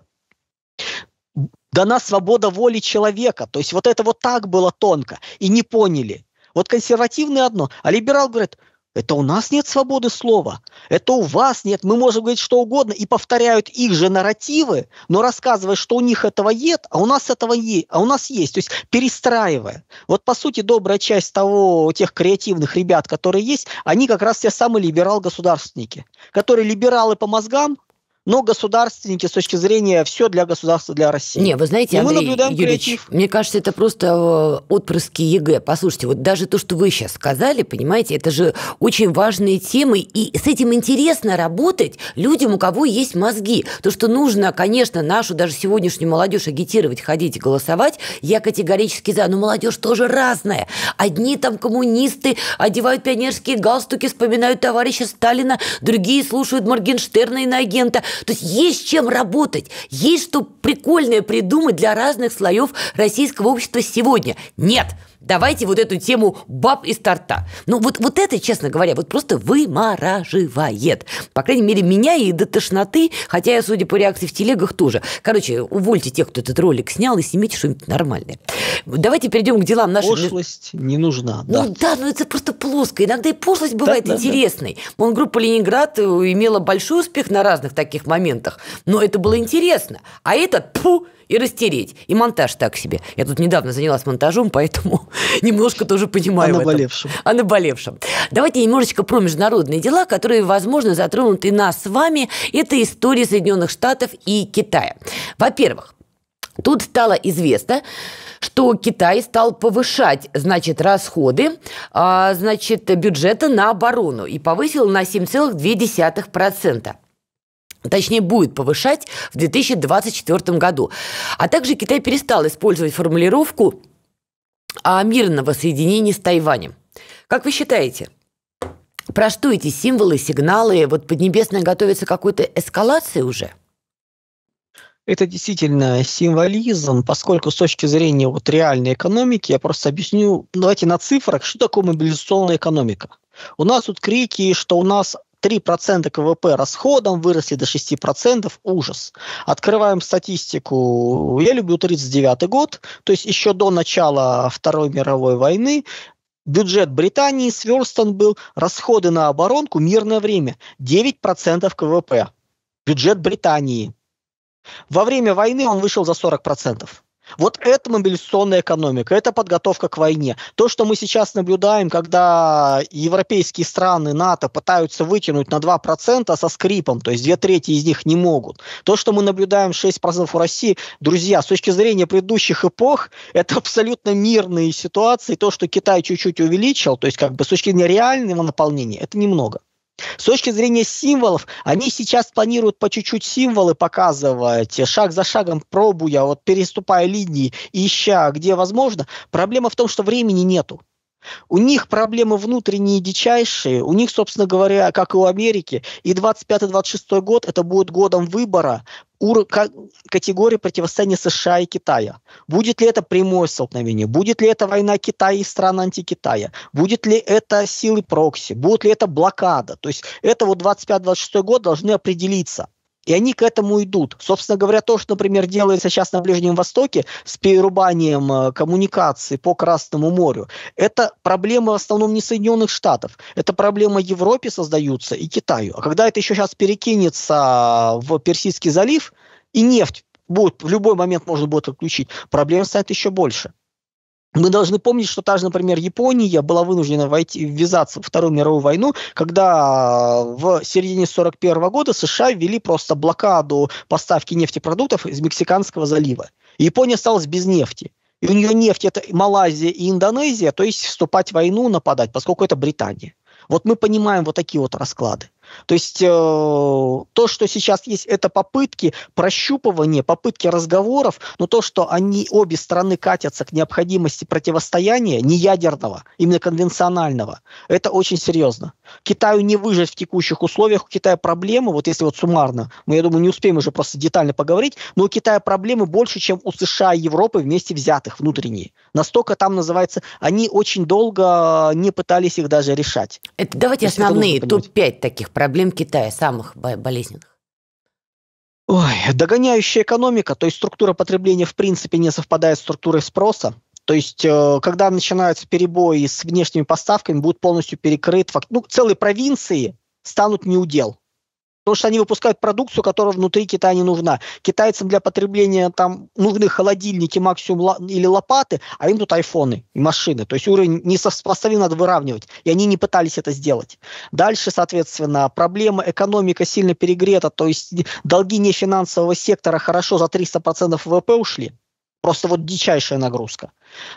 Speaker 3: дана свобода воли человека. То есть вот это вот так было тонко. И не поняли. Вот консервативные одно. А либерал говорит, это у нас нет свободы слова. Это у вас нет. Мы можем говорить что угодно и повторяют их же нарративы, но рассказывая, что у них этого нет, а у нас этого есть, а у нас есть. То есть перестраивая. Вот по сути добрая часть того тех креативных ребят, которые есть, они как раз те самые либерал-государственники, которые либералы по мозгам, но государственники с точки зрения все для государства, для России. Не, вы знаете, Андрей мы Юрьевич, креатив.
Speaker 2: мне кажется, это просто э, отпрыски ЕГЭ. Послушайте, вот даже то, что вы сейчас сказали, понимаете, это же очень важные темы, и с этим интересно работать людям, у кого есть мозги. То, что нужно, конечно, нашу даже сегодняшнюю молодежь агитировать, ходить, и голосовать, я категорически за. Но молодежь тоже разная. Одни там коммунисты одевают пионерские галстуки, вспоминают товарища Сталина, другие слушают Моргенштерна и на агента. То есть есть чем работать, есть что прикольное придумать для разных слоев российского общества сегодня. Нет, давайте вот эту тему баб из торта. Ну, вот, вот это, честно говоря, вот просто вымораживает. По крайней мере, меня и до тошноты, хотя я, судя по реакции в телегах, тоже. Короче, увольте тех, кто этот ролик снял, и снимите что-нибудь нормальное. Давайте перейдем к делам нашей. Пошлость не
Speaker 3: нужна, ну да.
Speaker 2: Ну да, но это просто плоско. Иногда и пошлость бывает да, да, интересной. Да. Он группа «Ленинград» имела большой успех на разных таких моментах, но это было интересно. А этот, пух и растереть. И монтаж так себе. Я тут недавно занялась монтажом, поэтому немножко тоже понимаю. О наболевшем. О наболевшем. Давайте немножечко про международные дела, которые, возможно, затронут и нас с вами. Это история Соединенных Штатов и Китая. Во-первых, Тут стало известно, что Китай стал повышать, значит, расходы, а, значит, бюджета на оборону и повысил на 7,2% точнее будет повышать в 2024 году. А также Китай перестал использовать формулировку о мирном соединении с Тайванем. Как вы считаете, про что эти символы, сигналы? Вот Поднебесная готовится к какой-то эскалации уже?
Speaker 3: Это действительно символизм, поскольку с точки зрения вот реальной экономики, я просто объясню, давайте на цифрах, что такое мобилизационная экономика. У нас тут крики, что у нас 3% КВП расходом выросли до 6%, ужас. Открываем статистику. Я люблю 39 год, то есть еще до начала Второй мировой войны бюджет Британии сверстан был, расходы на оборонку мирное время 9% КВП. Бюджет Британии. Во время войны он вышел за 40%. Вот это мобилизационная экономика, это подготовка к войне. То, что мы сейчас наблюдаем, когда европейские страны НАТО пытаются вытянуть на 2% со скрипом, то есть две трети из них не могут. То, что мы наблюдаем 6% у России, друзья, с точки зрения предыдущих эпох, это абсолютно мирные ситуации. То, что Китай чуть-чуть увеличил, то есть как бы с точки зрения реального наполнения, это немного. С точки зрения символов, они сейчас планируют по чуть-чуть символы показывать, шаг за шагом пробуя, а вот переступая линии, ища, где возможно. Проблема в том, что времени нету. У них проблемы внутренние дичайшие, у них, собственно говоря, как и у Америки, и 25-26 год это будет годом выбора, ур- категории противостояния США и Китая. Будет ли это прямое столкновение? Будет ли это война Китая и стран антикитая? Будет ли это силы прокси? Будет ли это блокада? То есть это вот 25-26 год должны определиться. И они к этому идут. Собственно говоря, то, что, например, делается сейчас на Ближнем Востоке с перерубанием э, коммуникации по Красному морю, это проблема в основном не Соединенных Штатов. Это проблема Европе создаются и Китаю. А когда это еще сейчас перекинется э, в Персидский залив, и нефть будет, в любой момент можно будет отключить, проблем станет еще больше. Мы должны помнить, что та же, например, Япония была вынуждена войти, ввязаться в Вторую мировую войну, когда э, в середине 1941 года США ввели просто блокаду поставки нефтепродуктов из Мексиканского залива. Япония осталась без нефти. И у нее нефть это Малайзия и Индонезия, то есть вступать в войну, нападать, поскольку это Британия. Вот мы понимаем вот такие вот расклады. То есть э, то, что сейчас есть, это попытки прощупывания, попытки разговоров, но то, что они обе стороны катятся к необходимости противостояния не ядерного, именно конвенционального, это очень серьезно. Китаю не выжить в текущих условиях, у Китая проблемы, вот если вот суммарно, мы, я думаю, не успеем уже просто детально поговорить, но у Китая проблемы больше, чем у США и Европы вместе взятых внутренние. Настолько там называется, они очень долго не пытались их даже решать. Это, давайте То основные
Speaker 2: топ-5 таких проблем Китая, самых болезненных?
Speaker 3: Ой, догоняющая экономика, то есть структура потребления в принципе не совпадает с структурой спроса. То есть, э, когда начинаются перебои с внешними поставками, будут полностью перекрыты. Ну, целые провинции станут неудел. Потому что они выпускают продукцию, которая внутри Китая не нужна. Китайцам для потребления там нужны холодильники максимум или лопаты, а им тут айфоны и машины. То есть уровень несопоставим надо выравнивать. И они не пытались это сделать. Дальше, соответственно, проблема экономика сильно перегрета. То есть долги нефинансового сектора хорошо за 300% ВВП ушли. Просто вот дичайшая нагрузка.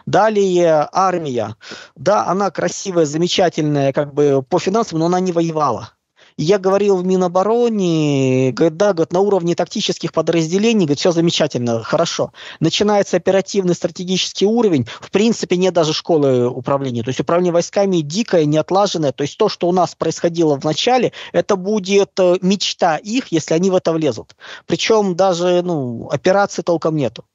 Speaker 3: Далее армия. Да, она красивая, замечательная, как бы по финансам, но она не воевала. Я говорил в Минобороне, говорит, да, говорит, на уровне тактических подразделений, говорит, все замечательно, хорошо. Начинается оперативный стратегический уровень, в принципе, нет даже школы управления. То есть управление войсками дикое, неотлаженное. То есть то, что у нас происходило в начале, это будет э, мечта их, если они в это влезут. Причем даже ну, операции толком нету.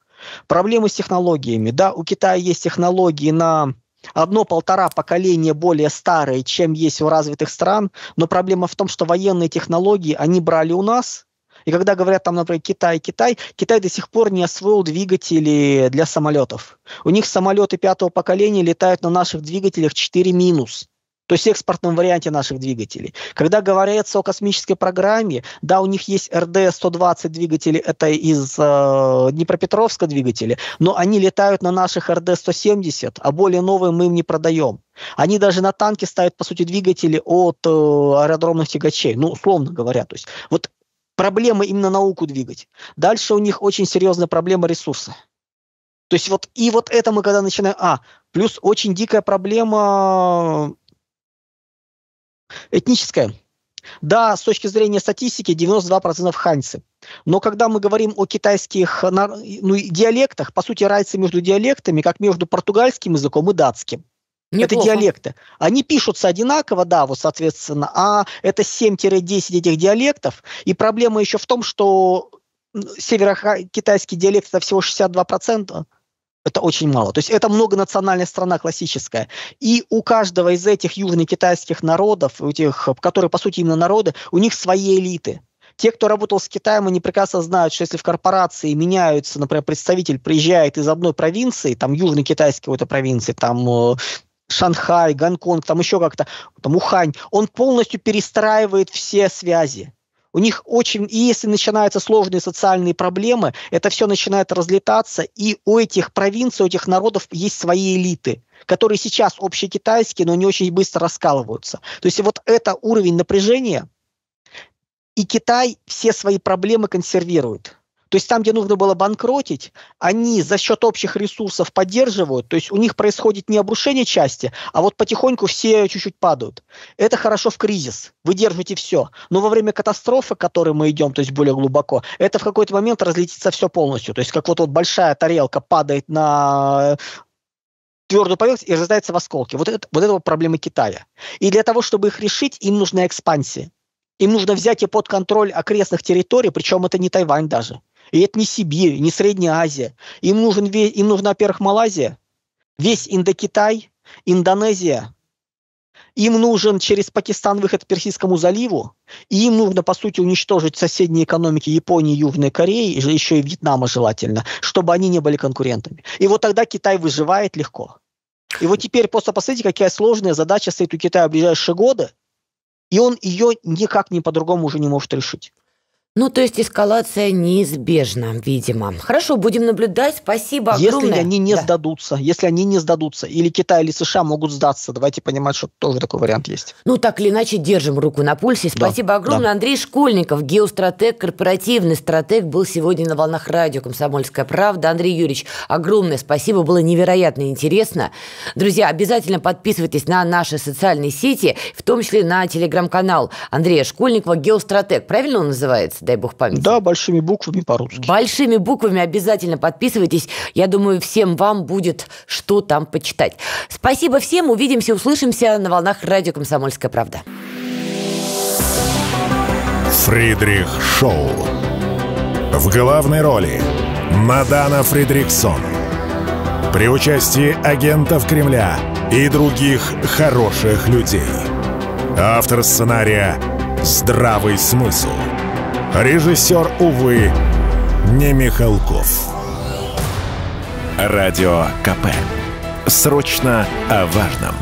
Speaker 3: Проблемы с технологиями. Да, у Китая есть технологии на одно-полтора поколения более старые, чем есть у развитых стран, но проблема в том, что военные технологии они брали у нас, и когда говорят там, например, Китай, Китай, Китай до сих пор не освоил двигатели для самолетов. У них самолеты пятого поколения летают на наших двигателях 4 минус то есть экспортном варианте наших двигателей. Когда говорится о космической программе, да, у них есть РД-120 двигатели, это из э, Днепропетровска двигатели, но они летают на наших РД-170, а более новые мы им не продаем. Они даже на танки ставят, по сути, двигатели от э, аэродромных тягачей, ну, условно говоря. То есть вот проблема именно науку двигать. Дальше у них очень серьезная проблема ресурса. То есть вот и вот это мы когда начинаем... А, плюс очень дикая проблема Этническая. Да, с точки зрения статистики 92% ханьцы. Но когда мы говорим о китайских ну, диалектах, по сути, разница между диалектами, как между португальским языком и датским. Неплохо. Это диалекты. Они пишутся одинаково, да, вот, соответственно, а это 7-10 этих диалектов. И проблема еще в том, что северокитайский диалект это всего 62%, это очень мало. То есть это многонациональная страна классическая. И у каждого из этих южно-китайских народов, у тех, которые, по сути, именно народы, у них свои элиты. Те, кто работал с Китаем, они прекрасно знают, что если в корпорации меняются, например, представитель приезжает из одной провинции, там южно-китайской какой-то провинции, там э, Шанхай, Гонконг, там еще как-то, там Ухань, он полностью перестраивает все связи. У них очень, и если начинаются сложные социальные проблемы, это все начинает разлетаться, и у этих провинций, у этих народов есть свои элиты которые сейчас общекитайские, но не очень быстро раскалываются. То есть вот это уровень напряжения, и Китай все свои проблемы консервирует. То есть там, где нужно было банкротить, они за счет общих ресурсов поддерживают, то есть у них происходит не обрушение части, а вот потихоньку все чуть-чуть падают. Это хорошо в кризис, вы держите все. Но во время катастрофы, к которой мы идем, то есть более глубоко, это в какой-то момент разлетится все полностью. То есть как вот, вот большая тарелка падает на твердую поверхность и раздается в осколки. Вот это, вот это проблема Китая. И для того, чтобы их решить, им нужна экспансия. Им нужно взять и под контроль окрестных территорий, причем это не Тайвань даже. И это не Сибирь, не Средняя Азия. Им, нужен, им нужна, во-первых, Малайзия, весь Индокитай, Индонезия. Им нужен через Пакистан выход к Персидскому заливу. И им нужно, по сути, уничтожить соседние экономики Японии, Южной Кореи, еще и Вьетнама желательно, чтобы они не были конкурентами. И вот тогда Китай выживает легко. И вот теперь просто посмотрите, какая сложная задача стоит у Китая в ближайшие годы, и он ее никак не по-другому уже не может решить. Ну, то есть эскалация
Speaker 2: неизбежна, видимо.
Speaker 3: Хорошо, будем
Speaker 2: наблюдать. Спасибо огромное. Если они не да.
Speaker 3: сдадутся, если они не сдадутся, или Китай, или США могут сдаться, давайте понимать, что тоже такой вариант есть.
Speaker 2: Ну, так или иначе, держим руку на пульсе. Спасибо да, огромное. Да. Андрей Школьников, геостратег, корпоративный стратег, был сегодня на волнах радио «Комсомольская правда». Андрей Юрьевич, огромное спасибо, было невероятно интересно. Друзья, обязательно подписывайтесь на наши социальные сети, в том числе на телеграм-канал Андрея Школьникова «Геостратег». Правильно он называется? дай бог памяти. Да, большими буквами по-русски. Большими буквами обязательно подписывайтесь. Я думаю, всем вам будет что там почитать. Спасибо всем. Увидимся, услышимся на волнах радио «Комсомольская правда».
Speaker 1: Фридрих Шоу. В главной роли Мадана Фридриксон. При участии агентов Кремля и других хороших людей. Автор сценария «Здравый смысл». Режиссер, увы, не Михалков. Радио КП. Срочно о важном.